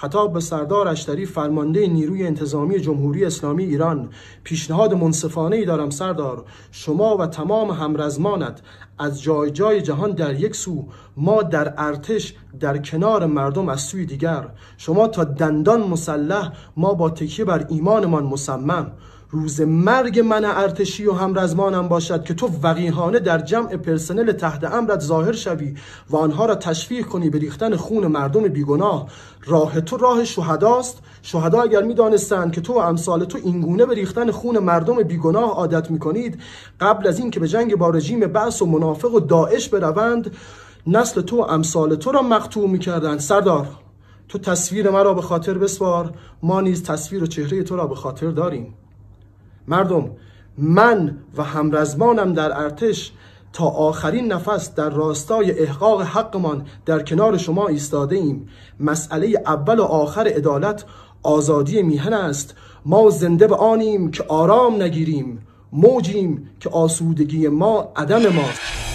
خطاب به سردار اشتری فرمانده نیروی انتظامی جمهوری اسلامی ایران پیشنهاد منصفانه ای دارم سردار شما و تمام همرزمانت از جای جای جهان در یک سو ما در ارتش در کنار مردم از سوی دیگر شما تا دندان مسلح ما با تکیه بر ایمانمان مصمم روز مرگ من ارتشی و همرزمانم باشد که تو وقیهانه در جمع پرسنل تحت امرت ظاهر شوی و آنها را تشویق کنی به ریختن خون مردم بیگناه راه تو راه شهداست شهدا اگر میدانستند که تو و امثال تو اینگونه به ریختن خون مردم بیگناه عادت کنید قبل از اینکه به جنگ با رژیم بعث و منافق و داعش بروند نسل تو و امثال تو را مقتوع میکردند سردار تو تصویر مرا به خاطر بسوار ما نیز تصویر و چهره تو را به خاطر داریم مردم من و همرزمانم در ارتش تا آخرین نفس در راستای احقاق حقمان در کنار شما ایستاده ایم مسئله اول و آخر عدالت آزادی میهن است ما زنده به آنیم که آرام نگیریم موجیم که آسودگی ما عدم ماست